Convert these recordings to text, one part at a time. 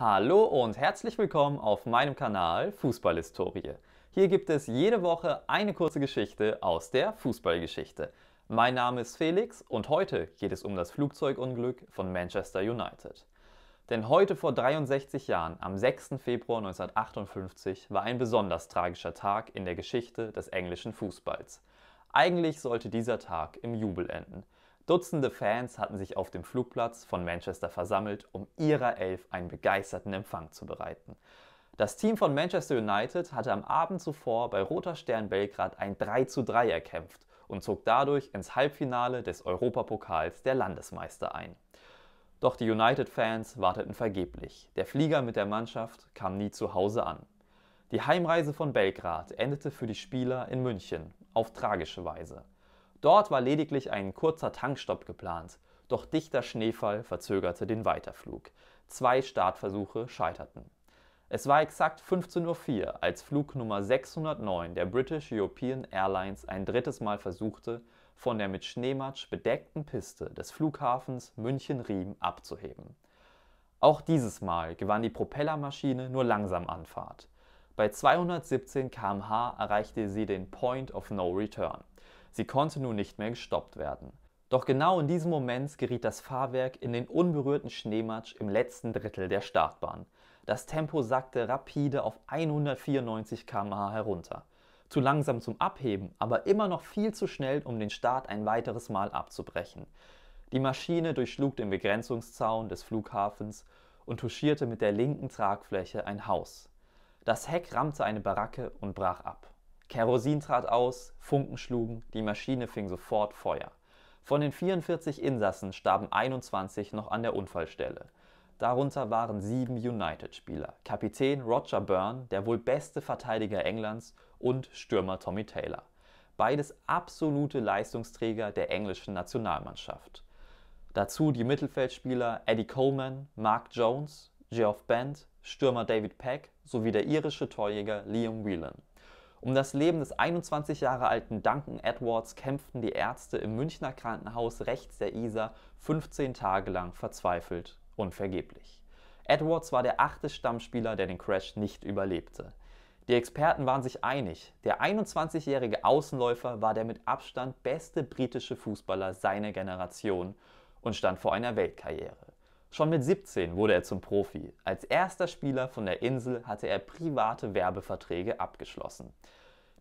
Hallo und herzlich willkommen auf meinem Kanal Fußballhistorie. Hier gibt es jede Woche eine kurze Geschichte aus der Fußballgeschichte. Mein Name ist Felix und heute geht es um das Flugzeugunglück von Manchester United. Denn heute vor 63 Jahren, am 6. Februar 1958, war ein besonders tragischer Tag in der Geschichte des englischen Fußballs. Eigentlich sollte dieser Tag im Jubel enden. Dutzende Fans hatten sich auf dem Flugplatz von Manchester versammelt, um ihrer Elf einen begeisterten Empfang zu bereiten. Das Team von Manchester United hatte am Abend zuvor bei Roter Stern Belgrad ein 3:3 erkämpft und zog dadurch ins Halbfinale des Europapokals der Landesmeister ein. Doch die United-Fans warteten vergeblich. Der Flieger mit der Mannschaft kam nie zu Hause an. Die Heimreise von Belgrad endete für die Spieler in München auf tragische Weise. Dort war lediglich ein kurzer Tankstopp geplant, doch dichter Schneefall verzögerte den Weiterflug. Zwei Startversuche scheiterten. Es war exakt 15.04 Uhr, als Flug Nummer 609 der British European Airlines ein drittes Mal versuchte, von der mit Schneematsch bedeckten Piste des Flughafens München-Riem abzuheben. Auch dieses Mal gewann die Propellermaschine nur langsam Anfahrt. Bei 217 km/h erreichte sie den Point of No Return. Sie konnte nun nicht mehr gestoppt werden. Doch genau in diesem Moment geriet das Fahrwerk in den unberührten Schneematsch im letzten Drittel der Startbahn. Das Tempo sackte rapide auf 194 km/h herunter. Zu langsam zum Abheben, aber immer noch viel zu schnell, um den Start ein weiteres Mal abzubrechen. Die Maschine durchschlug den Begrenzungszaun des Flughafens und touchierte mit der linken Tragfläche ein Haus. Das Heck rammte eine Baracke und brach ab. Kerosin trat aus, Funken schlugen, die Maschine fing sofort Feuer. Von den 44 Insassen starben 21 noch an der Unfallstelle. Darunter waren sieben United-Spieler, Kapitän Roger Byrne, der wohl beste Verteidiger Englands, und Stürmer Tommy Taylor. Beides absolute Leistungsträger der englischen Nationalmannschaft. Dazu die Mittelfeldspieler Eddie Coleman, Mark Jones, Geoff Bent, Stürmer David Peck sowie der irische Torjäger Liam Whelan. Um das Leben des 21 Jahre alten Duncan Edwards kämpften die Ärzte im Münchner Krankenhaus rechts der Isar 15 Tage lang verzweifelt und vergeblich. Edwards war der achte Stammspieler, der den Crash nicht überlebte. Die Experten waren sich einig, der 21-jährige Außenläufer war der mit Abstand beste britische Fußballer seiner Generation und stand vor einer Weltkarriere. Schon mit 17 wurde er zum Profi. Als erster Spieler von der Insel hatte er private Werbeverträge abgeschlossen.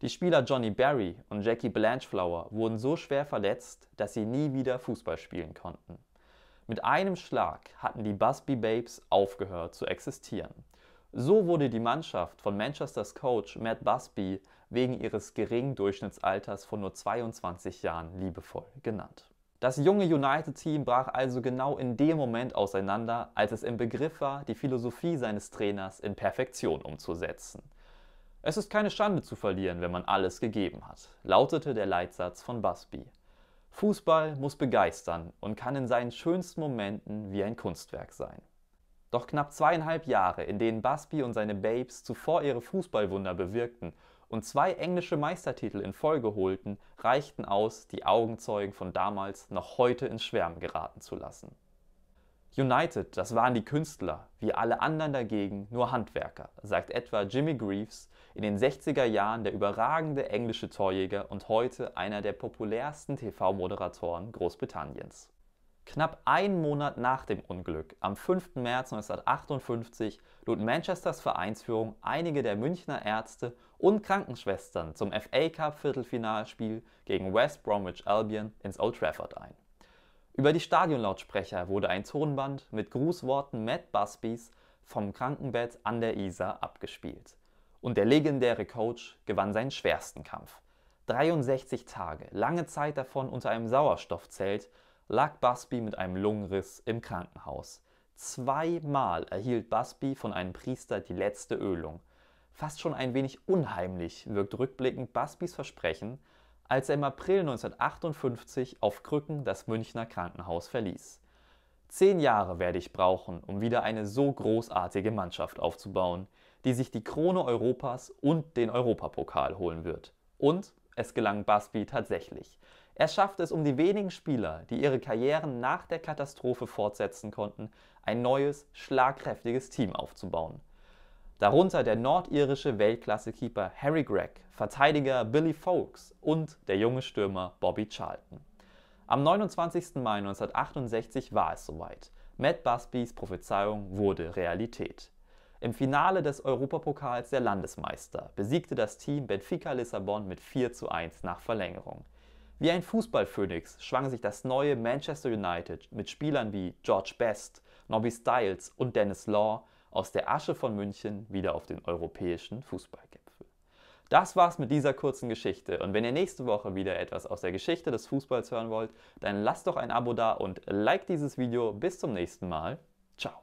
Die Spieler Johnny Barry und Jackie Blanchflower wurden so schwer verletzt, dass sie nie wieder Fußball spielen konnten. Mit einem Schlag hatten die Busby Babes aufgehört zu existieren. So wurde die Mannschaft von Manchesters Coach Matt Busby wegen ihres geringen Durchschnittsalters von nur 22 Jahren liebevoll genannt. Das junge United-Team brach also genau in dem Moment auseinander, als es im Begriff war, die Philosophie seines Trainers in Perfektion umzusetzen. Es ist keine Schande zu verlieren, wenn man alles gegeben hat, lautete der Leitsatz von Busby. Fußball muss begeistern und kann in seinen schönsten Momenten wie ein Kunstwerk sein. Doch knapp zweieinhalb Jahre, in denen Busby und seine Babes zuvor ihre Fußballwunder bewirkten und zwei englische Meistertitel in Folge holten, reichten aus, die Augenzeugen von damals noch heute ins Schwärmen geraten zu lassen. United, das waren die Künstler, wie alle anderen dagegen nur Handwerker, sagt etwa Jimmy Greaves, in den 60er Jahren der überragende englische Torjäger und heute einer der populärsten TV-Moderatoren Großbritanniens. Knapp einen Monat nach dem Unglück, am 5. März 1958, lud Manchesters Vereinsführung einige der Münchner Ärzte und Krankenschwestern zum FA Cup Viertelfinalspiel gegen West Bromwich Albion ins Old Trafford ein. Über die Stadionlautsprecher wurde ein Tonband mit Grußworten Matt Busbys vom Krankenbett an der Isar abgespielt. Und der legendäre Coach gewann seinen schwersten Kampf. 63 Tage, lange Zeit davon unter einem Sauerstoffzelt, lag Busby mit einem Lungenriss im Krankenhaus. Zweimal erhielt Busby von einem Priester die letzte Ölung. Fast schon ein wenig unheimlich wirkt rückblickend Busbys Versprechen, als er im April 1958 auf Krücken das Münchner Krankenhaus verließ. Zehn Jahre werde ich brauchen, um wieder eine so großartige Mannschaft aufzubauen, die sich die Krone Europas und den Europapokal holen wird. Und es gelang Busby tatsächlich. Er schaffte es um die wenigen Spieler, die ihre Karrieren nach der Katastrophe fortsetzen konnten, ein neues, schlagkräftiges Team aufzubauen. Darunter der nordirische Weltklasse-Keeper Harry Gregg, Verteidiger Billy Foulkes und der junge Stürmer Bobby Charlton. Am 29. Mai 1968 war es soweit. Matt Busbys Prophezeiung wurde Realität. Im Finale des Europapokals der Landesmeister besiegte das Team Benfica Lissabon mit 4 zu 1 nach Verlängerung. Wie ein Fußballphönix schwang sich das neue Manchester United mit Spielern wie George Best, Nobby Styles und Dennis Law aus der Asche von München wieder auf den europäischen Fußballgipfel. Das war's mit dieser kurzen Geschichte und wenn ihr nächste Woche wieder etwas aus der Geschichte des Fußballs hören wollt, dann lasst doch ein Abo da und like dieses Video. Bis zum nächsten Mal. Ciao.